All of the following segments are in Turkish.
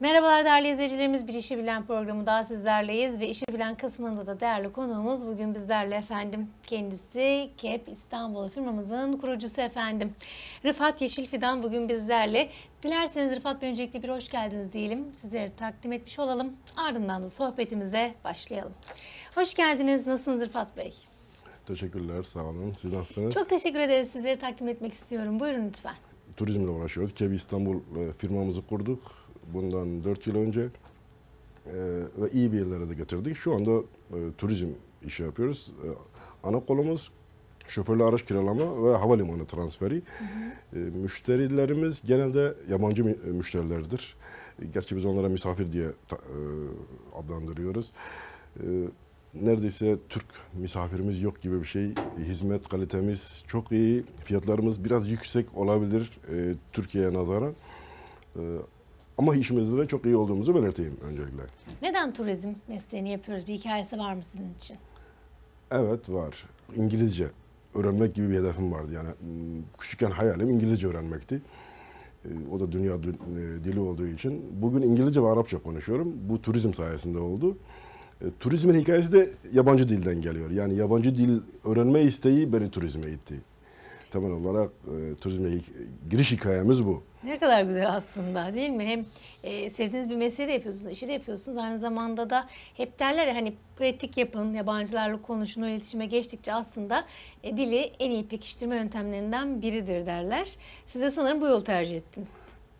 Merhabalar değerli izleyicilerimiz. Bir işi Bilen programı daha sizlerleyiz ve işi Bilen kısmında da değerli konuğumuz bugün bizlerle efendim. Kendisi KEP İstanbul firmamızın kurucusu efendim. Rıfat Yeşilfidan bugün bizlerle. Dilerseniz Rıfat Bey öncelikle bir hoş geldiniz diyelim. Sizleri takdim etmiş olalım. Ardından da sohbetimize başlayalım. Hoş geldiniz. Nasılsınız Rıfat Bey? Teşekkürler. Sağ olun. Siz nasılsınız? Çok teşekkür ederiz. Sizleri takdim etmek istiyorum. Buyurun lütfen turizmle uğraşıyoruz. Kebi İstanbul e, firmamızı kurduk bundan 4 yıl önce e, ve iyi bir yerlere de getirdik. Şu anda e, turizm işi yapıyoruz. E, ana kolumuz şoförlü araç kiralama ve havalimanı transferi. E, müşterilerimiz genelde yabancı e, müşterilerdir. E, gerçi biz onlara misafir diye ta, e, adlandırıyoruz. E, neredeyse Türk misafirimiz yok gibi bir şey. Hizmet kalitemiz çok iyi. Fiyatlarımız biraz yüksek olabilir e, Türkiye'ye nazaran. E, ama işimizde de çok iyi olduğumuzu belirteyim öncelikle. Neden turizm mesleğini yapıyoruz? Bir hikayesi var mı sizin için? Evet var. İngilizce öğrenmek gibi bir hedefim vardı. Yani ıı, küçükken hayalim İngilizce öğrenmekti. O da dünya ıı, dili olduğu için. Bugün İngilizce ve Arapça konuşuyorum. Bu turizm sayesinde oldu. Turizmin hikayesi de yabancı dilden geliyor. Yani yabancı dil öğrenme isteği beni turizme itti temel olarak e, turizme giriş hikayemiz bu. Ne kadar güzel aslında değil mi? Hem e, sevdiğiniz bir mesleği de yapıyorsunuz, işi de yapıyorsunuz. Aynı zamanda da hep derler ya hani pratik yapın, yabancılarla konuşun, iletişime geçtikçe aslında e, dili en iyi pekiştirme yöntemlerinden biridir derler. Siz de sanırım bu yolu tercih ettiniz.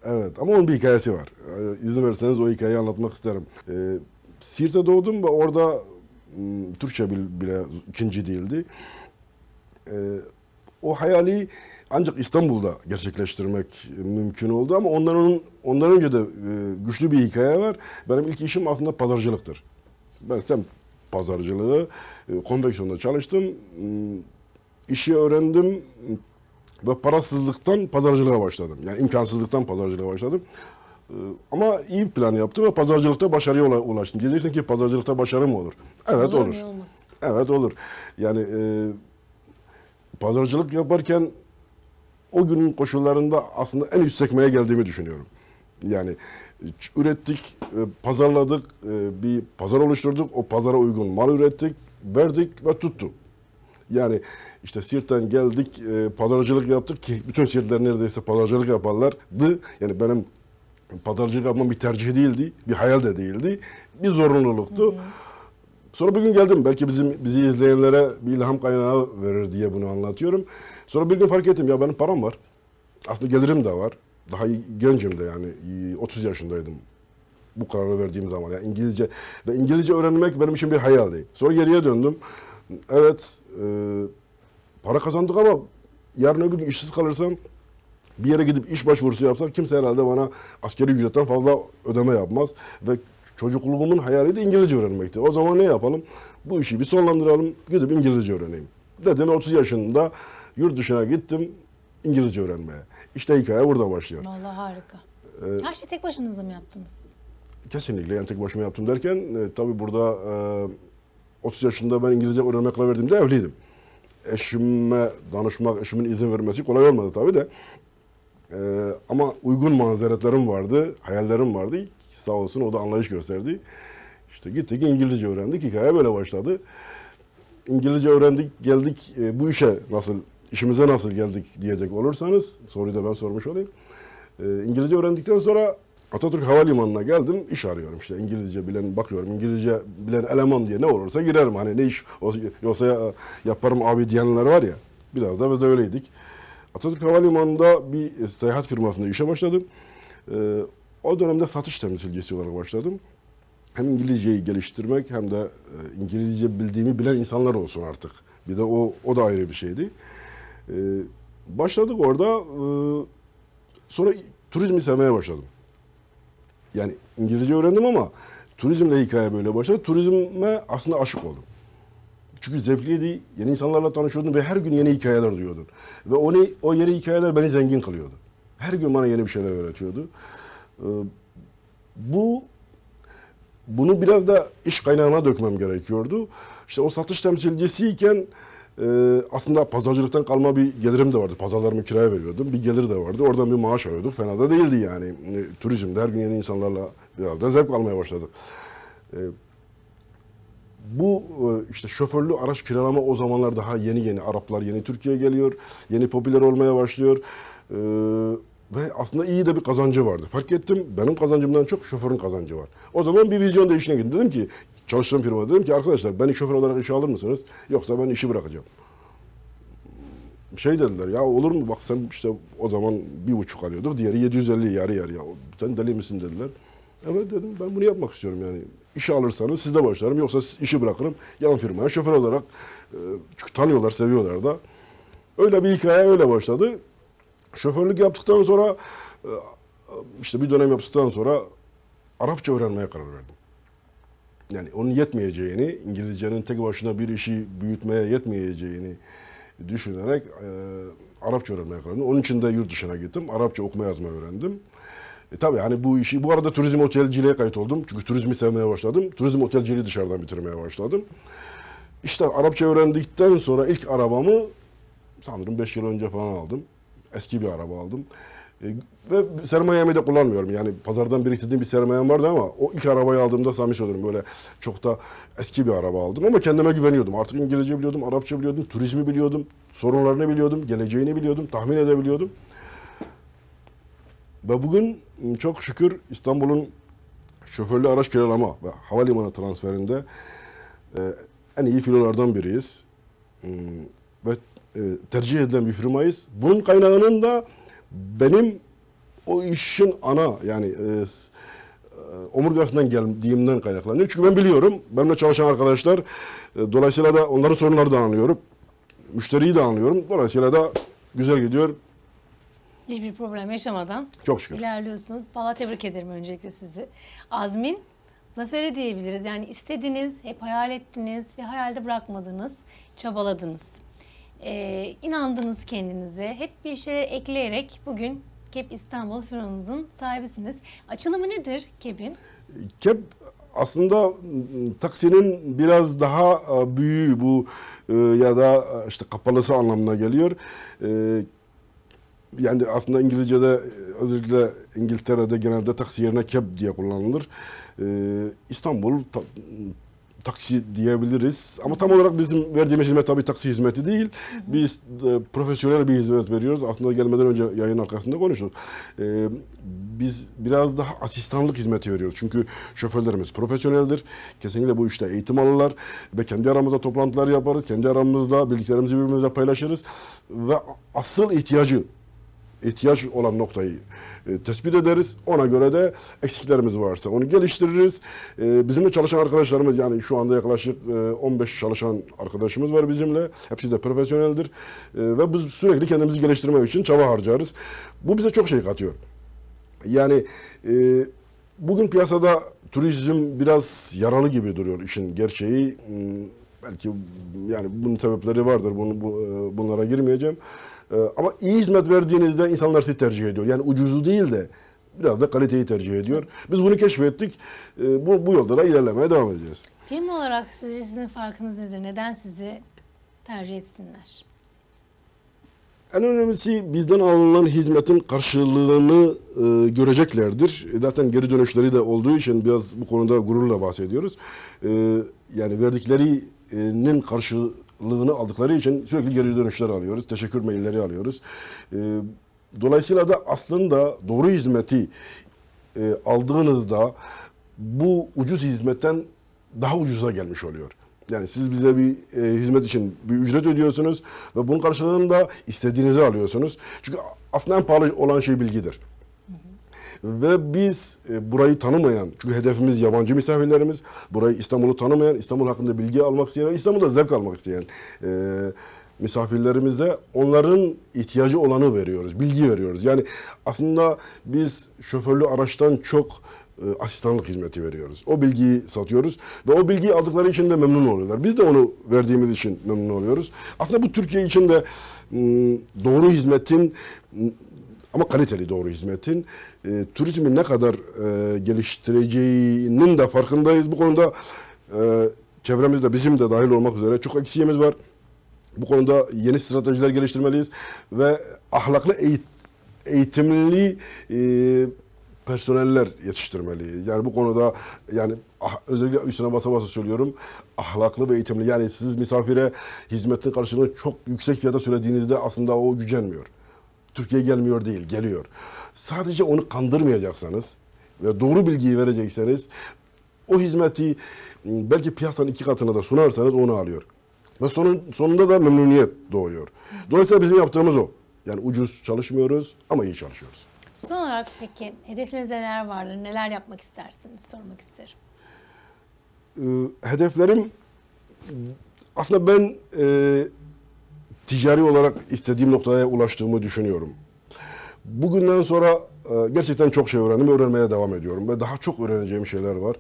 Evet ama onun bir hikayesi var. E, izin verirseniz o hikayeyi anlatmak isterim. E, Sirt'e doğdum ve orada Türkçe bile ikinci değildi. E, o hayali ancak İstanbul'da gerçekleştirmek e, mümkün oldu ama ondan, onun, ondan önce de e, güçlü bir hikaye var. Benim ilk işim aslında pazarcılıktır. Ben sen pazarcılığı e, konveksiyonda çalıştım. işi öğrendim ve parasızlıktan pazarcılığa başladım. Yani imkansızlıktan pazarcılığa başladım. Ama iyi bir plan yaptım ve pazarcılıkta başarıya ulaştım. Diyeceksin ki pazarcılıkta başarı mı olur? Evet olur. olur. Evet olur. Yani e, pazarcılık yaparken o günün koşullarında aslında en üst sekmeye geldiğimi düşünüyorum. Yani ürettik, e, pazarladık, e, bir pazar oluşturduk, o pazara uygun mal ürettik, verdik ve tuttu. Yani işte Sirt'ten geldik, e, pazarcılık yaptık ki bütün Sirtler neredeyse pazarcılık yaparlardı. Yani benim pazarcılık yapmam bir tercih değildi, bir hayal de değildi, bir zorunluluktu. Hı hı. Sonra bir gün geldim. Belki bizim bizi izleyenlere bir ilham kaynağı verir diye bunu anlatıyorum. Sonra bir gün fark ettim ya benim param var. Aslında gelirim de var. Daha gencim de yani 30 yaşındaydım bu kararı verdiğim zaman. Yani İngilizce ve İngilizce öğrenmek benim için bir hayaldi. Sonra geriye döndüm. Evet, e, para kazandık ama yarın öbür gün işsiz kalırsam bir yere gidip iş başvurusu yapsam kimse herhalde bana askeri ücretten fazla ödeme yapmaz ve Çocukluğumun hayali de İngilizce öğrenmekti. O zaman ne yapalım? Bu işi bir sonlandıralım, gidip İngilizce öğreneyim. Dedim 30 yaşında yurt dışına gittim İngilizce öğrenmeye. İşte hikaye burada başlıyor. Vallahi harika. Ee, Her şeyi tek başınıza mı yaptınız? Kesinlikle yani tek başıma yaptım derken e, tabii burada e, 30 yaşında ben İngilizce öğrenmekle verdiğimde evliydim. Eşime danışmak, eşimin izin vermesi kolay olmadı tabii de. E, ama uygun mazeretlerim vardı, hayallerim vardı. Sağ olsun o da anlayış gösterdi. İşte gittik İngilizce öğrendik. Hikaye böyle başladı. İngilizce öğrendik, geldik e, bu işe nasıl, işimize nasıl geldik diyecek olursanız, soruyu da ben sormuş olayım. E, İngilizce öğrendikten sonra Atatürk Havalimanı'na geldim, iş arıyorum işte İngilizce bilen, bakıyorum İngilizce bilen eleman diye ne olursa girerim. Hani ne iş olsa e, yaparım abi diyenler var ya, biraz da biz de öyleydik. Atatürk Havalimanı'nda bir seyahat firmasında işe başladım. E, o dönemde satış temsilcisi olarak başladım. Hem İngilizceyi geliştirmek hem de e, İngilizce bildiğimi bilen insanlar olsun artık. Bir de o, o da ayrı bir şeydi. Ee, başladık orada. Ee, sonra turizmi sevmeye başladım. Yani İngilizce öğrendim ama turizmle hikaye böyle başladı. Turizme aslında aşık oldum. Çünkü zevkliydi. Yeni insanlarla tanışıyordun ve her gün yeni hikayeler duyuyordun. Ve onu, o yeni hikayeler beni zengin kılıyordu. Her gün bana yeni bir şeyler öğretiyordu. Ee, bu bunu biraz da iş kaynağına dökmem gerekiyordu. İşte o satış temsilcisiyken e, aslında pazarcılıktan kalma bir gelirim de vardı. Pazarlarımı kiraya veriyordum. Bir gelir de vardı. Oradan bir maaş alıyorduk. Fena da değildi yani. E, turizmde her gün yeni insanlarla biraz da zevk almaya başladık. E, bu e, işte şoförlü araç kiralama o zamanlar daha yeni yeni Araplar yeni Türkiye'ye geliyor. Yeni popüler olmaya başlıyor. Ve aslında iyi de bir kazancı vardı. Fark ettim benim kazancımdan çok şoförün kazancı var. O zaman bir vizyon değişine gittim. Dedim ki çalıştığım firmada dedim ki arkadaşlar beni şoför olarak işe alır mısınız? Yoksa ben işi bırakacağım. Şey dediler ya olur mu bak sen işte o zaman bir buçuk alıyorduk diğeri 750 yarı yarıya. Sen deli misin dediler. Evet dedim ben bunu yapmak istiyorum yani. İşe alırsanız sizde başlarım yoksa siz işi bırakırım. Yan firmaya şoför olarak e, çünkü tanıyorlar seviyorlar da. Öyle bir hikaye öyle başladı. Şoförlük yaptıktan sonra e, işte bir dönem yaptıktan sonra Arapça öğrenmeye karar verdim. Yani onun yetmeyeceğini, İngilizcenin tek başına bir işi büyütmeye yetmeyeceğini düşünerek e, Arapça öğrenmeye karar verdim. Onun için de yurt dışına gittim. Arapça okuma yazma öğrendim. E tabii hani bu işi, bu arada turizm otelciliğe kayıt oldum. Çünkü turizmi sevmeye başladım. Turizm otelciliği dışarıdan bitirmeye başladım. İşte Arapça öğrendikten sonra ilk arabamı sanırım 5 yıl önce falan aldım. Eski bir araba aldım. E, ve sermayemi de kullanmıyorum. Yani pazardan biriktirdiğim bir sermayem vardı ama o ilk arabayı aldığımda samiş olurum. Böyle çok da eski bir araba aldım ama kendime güveniyordum. Artık İngilizce biliyordum, Arapça biliyordum, turizmi biliyordum, sorunlarını biliyordum, geleceğini biliyordum, tahmin edebiliyordum. Ve bugün ıı, çok şükür İstanbul'un şoförlü araç kiralama ve havalimanı transferinde ıı, en iyi filolardan biriyiz. ve e, tercih edilen bir firmayız. Bunun kaynağının da benim o işin ana yani e, e omurgasından geldiğimden kaynaklanıyor. Çünkü ben biliyorum, benimle çalışan arkadaşlar e, dolayısıyla da onların sorunları da anlıyorum. Müşteriyi de anlıyorum. Dolayısıyla da güzel gidiyor. Hiçbir problem yaşamadan Çok şükür. ilerliyorsunuz. Valla tebrik ederim öncelikle sizi. Azmin, zaferi diyebiliriz. Yani istediniz, hep hayal ettiniz ve hayalde bırakmadınız, çabaladınız. Ee, inandınız kendinize. Hep bir şey ekleyerek bugün KEP İstanbul firmanızın sahibisiniz. Açılımı nedir KEP'in? KEP aslında taksinin biraz daha e, büyüğü bu e, ya da e, işte kapalısı anlamına geliyor. Yani aslında İngilizce'de özellikle İngiltere'de genelde taksi yerine keb diye kullanılır. İstanbul taksi diyebiliriz. Ama tam olarak bizim verdiğimiz hizmet tabii taksi hizmeti değil. Biz e, profesyonel bir hizmet veriyoruz. Aslında gelmeden önce yayın arkasında konuşuyoruz E, biz biraz daha asistanlık hizmeti veriyoruz. Çünkü şoförlerimiz profesyoneldir. Kesinlikle bu işte eğitim alırlar ve kendi aramızda toplantılar yaparız. Kendi aramızda bildiklerimizi birbirimize paylaşırız ve asıl ihtiyacı ihtiyaç olan noktayı e, tespit ederiz. Ona göre de eksiklerimiz varsa onu geliştiririz. E, bizimle çalışan arkadaşlarımız yani şu anda yaklaşık e, 15 çalışan arkadaşımız var bizimle. Hepsi de profesyoneldir. E, ve biz sürekli kendimizi geliştirmek için çaba harcarız. Bu bize çok şey katıyor. Yani e, bugün piyasada turizm biraz yaralı gibi duruyor işin gerçeği. Hmm, belki yani bunun sebepleri vardır. Bunu bu, e, bunlara girmeyeceğim. E, ama iyi hizmet verdiğinizde insanlar sizi tercih ediyor. Yani ucuzu değil de biraz da kaliteyi tercih ediyor. Biz bunu keşfettik. E, bu, bu yolda da ilerlemeye devam edeceğiz. Firma olarak sizce sizin farkınız nedir? Neden sizi tercih etsinler? En önemlisi bizden alınan hizmetin karşılığını e, göreceklerdir. Zaten geri dönüşleri de olduğu için biraz bu konuda gururla bahsediyoruz. E, yani verdikleri nin karşılığını aldıkları için sürekli geri dönüşler alıyoruz. Teşekkür mailleri alıyoruz. Dolayısıyla da aslında doğru hizmeti aldığınızda bu ucuz hizmetten daha ucuza gelmiş oluyor. Yani siz bize bir e, hizmet için bir ücret ödüyorsunuz ve bunun karşılığında istediğinizi alıyorsunuz. Çünkü aslında en pahalı olan şey bilgidir. Ve biz e, burayı tanımayan, çünkü hedefimiz yabancı misafirlerimiz, burayı İstanbul'u tanımayan, İstanbul hakkında bilgi almak isteyen, İstanbul'da zevk almak isteyen e, misafirlerimize onların ihtiyacı olanı veriyoruz, bilgi veriyoruz. Yani aslında biz şoförlü araçtan çok e, asistanlık hizmeti veriyoruz. O bilgiyi satıyoruz ve o bilgiyi aldıkları için de memnun oluyorlar. Biz de onu verdiğimiz için memnun oluyoruz. Aslında bu Türkiye için de doğru hizmetin ama kaliteli doğru hizmetin e, turizmi ne kadar e, geliştireceğinin de farkındayız. Bu konuda e, çevremizde bizim de dahil olmak üzere çok eksiğimiz var. Bu konuda yeni stratejiler geliştirmeliyiz ve ahlaklı eğit eğitimli e, personeller yetiştirmeliyiz. Yani bu konuda yani ah, özellikle üstüne basa basa söylüyorum ahlaklı ve eğitimli. Yani siz misafire hizmetin karşılığını çok yüksek fiyata söylediğinizde aslında o gücenmiyor. Türkiye gelmiyor değil, geliyor. Sadece onu kandırmayacaksanız ve doğru bilgiyi verecekseniz o hizmeti ıı, belki piyasanın iki katına da sunarsanız onu alıyor. Ve sonun, sonunda da memnuniyet doğuyor. Dolayısıyla bizim yaptığımız o. Yani ucuz çalışmıyoruz ama iyi çalışıyoruz. Son olarak peki hedefleriniz neler vardır? Neler yapmak istersiniz? Sormak isterim. Ee, hedeflerim aslında ben e, ticari olarak istediğim noktaya ulaştığımı düşünüyorum. Bugünden sonra e, gerçekten çok şey öğrendim öğrenmeye devam ediyorum. Ve daha çok öğreneceğim şeyler var.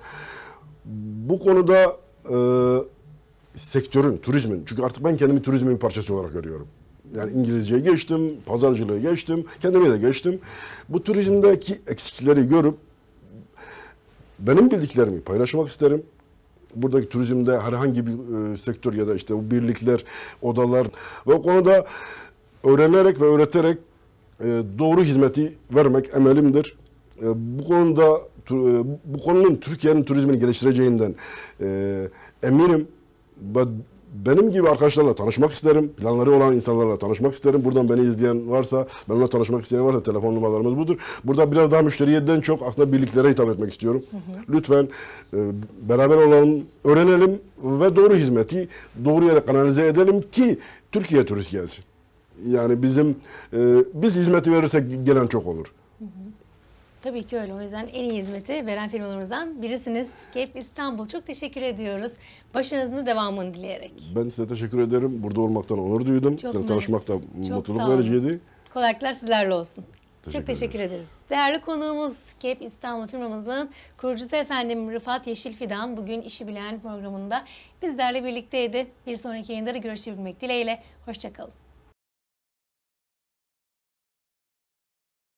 Bu konuda e, sektörün, turizmin, çünkü artık ben kendimi turizmin parçası olarak görüyorum. Yani İngilizceyi geçtim, pazarcılığı geçtim, kendimi de geçtim. Bu turizmdeki eksikleri görüp benim bildiklerimi paylaşmak isterim buradaki turizmde herhangi bir e, sektör ya da işte bu birlikler, odalar ve o konuda öğrenerek ve öğreterek e, doğru hizmeti vermek emelimdir. E, bu konuda e, bu konunun Türkiye'nin turizmini geliştireceğinden e, eminim. Ben benim gibi arkadaşlarla tanışmak isterim. Planları olan insanlarla tanışmak isterim. Buradan beni izleyen varsa, benimle tanışmak isteyen varsa telefon numaralarımız budur. Burada biraz daha müşteriyeden çok aslında birliklere hitap etmek istiyorum. Hı hı. Lütfen e, beraber olalım, öğrenelim ve doğru hizmeti doğru yere kanalize edelim ki Türkiye turist gelsin. Yani bizim e, biz hizmeti verirsek gelen çok olur. Tabii ki öyle. O yüzden en iyi hizmeti veren firmalarımızdan birisiniz. Kep İstanbul. Çok teşekkür ediyoruz. Başarınızın devamını dileyerek. Ben size teşekkür ederim. Burada olmaktan onur duydum. Çok Sizinle tanışmak mutluluk vericiydi. Kolaylıklar sizlerle olsun. Teşekkür Çok teşekkür ederiz. ederiz. Değerli konuğumuz Kep İstanbul firmamızın kurucusu efendim Rıfat Yeşilfidan bugün işi bilen programında bizlerle birlikteydi. Bir sonraki yayında da görüşebilmek dileğiyle. Hoşçakalın.